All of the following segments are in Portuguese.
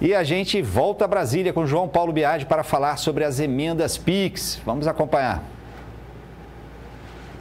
E a gente volta a Brasília com João Paulo Biagi para falar sobre as emendas PIX. Vamos acompanhar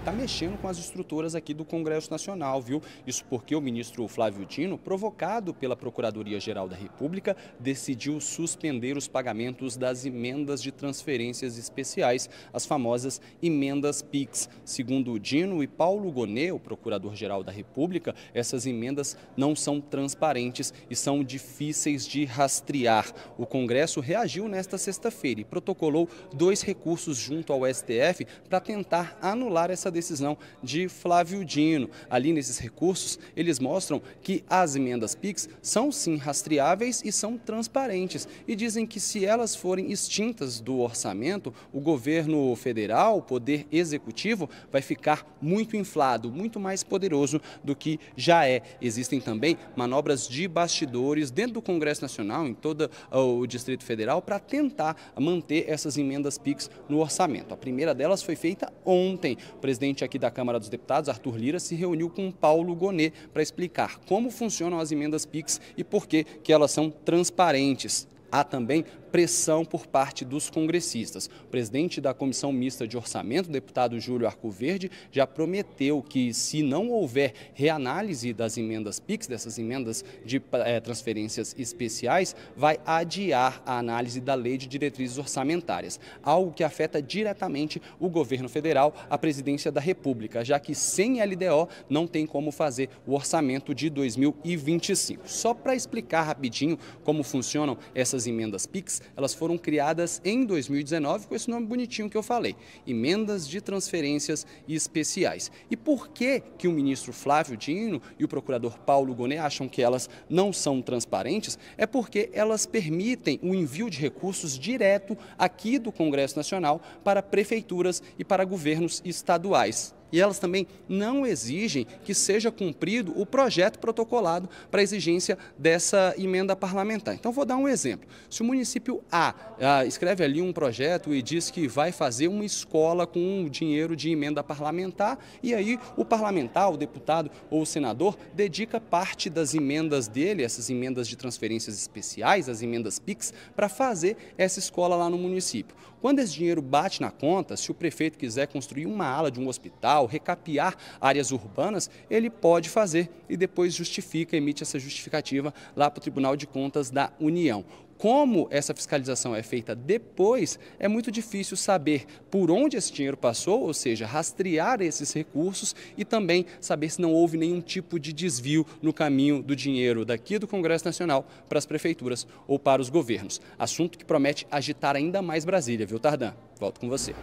está mexendo com as estruturas aqui do Congresso Nacional, viu? Isso porque o ministro Flávio Dino, provocado pela Procuradoria-Geral da República, decidiu suspender os pagamentos das emendas de transferências especiais, as famosas emendas PIX. Segundo Dino e Paulo Gonê, o Procurador-Geral da República, essas emendas não são transparentes e são difíceis de rastrear. O Congresso reagiu nesta sexta-feira e protocolou dois recursos junto ao STF para tentar anular essa decisão de Flávio Dino. Ali nesses recursos, eles mostram que as emendas PIX são sim rastreáveis e são transparentes e dizem que se elas forem extintas do orçamento, o governo federal, o poder executivo, vai ficar muito inflado, muito mais poderoso do que já é. Existem também manobras de bastidores dentro do Congresso Nacional, em todo ah, o Distrito Federal, para tentar manter essas emendas PIX no orçamento. A primeira delas foi feita ontem. O presidente presidente aqui da Câmara dos Deputados, Arthur Lira, se reuniu com Paulo Gonet para explicar como funcionam as emendas PIX e por que, que elas são transparentes. Há também pressão por parte dos congressistas. O presidente da Comissão Mista de Orçamento, deputado Júlio Arcoverde, já prometeu que, se não houver reanálise das emendas PIX, dessas emendas de é, transferências especiais, vai adiar a análise da lei de diretrizes orçamentárias, algo que afeta diretamente o governo federal, a presidência da República, já que sem LDO não tem como fazer o orçamento de 2025. Só para explicar rapidinho como funcionam essas emendas PIX, elas foram criadas em 2019 com esse nome bonitinho que eu falei, emendas de transferências especiais. E por que que o ministro Flávio Dino e o procurador Paulo Gonet acham que elas não são transparentes? É porque elas permitem o envio de recursos direto aqui do Congresso Nacional para prefeituras e para governos estaduais e elas também não exigem que seja cumprido o projeto protocolado para exigência dessa emenda parlamentar. Então, vou dar um exemplo. Se o município A escreve ali um projeto e diz que vai fazer uma escola com dinheiro de emenda parlamentar, e aí o parlamentar, o deputado ou o senador dedica parte das emendas dele, essas emendas de transferências especiais, as emendas pics, para fazer essa escola lá no município. Quando esse dinheiro bate na conta, se o prefeito quiser construir uma ala de um hospital, recapear áreas urbanas, ele pode fazer e depois justifica, emite essa justificativa lá para o Tribunal de Contas da União. Como essa fiscalização é feita depois, é muito difícil saber por onde esse dinheiro passou, ou seja, rastrear esses recursos e também saber se não houve nenhum tipo de desvio no caminho do dinheiro daqui do Congresso Nacional para as prefeituras ou para os governos. Assunto que promete agitar ainda mais Brasília, viu, Tardan? Volto com você.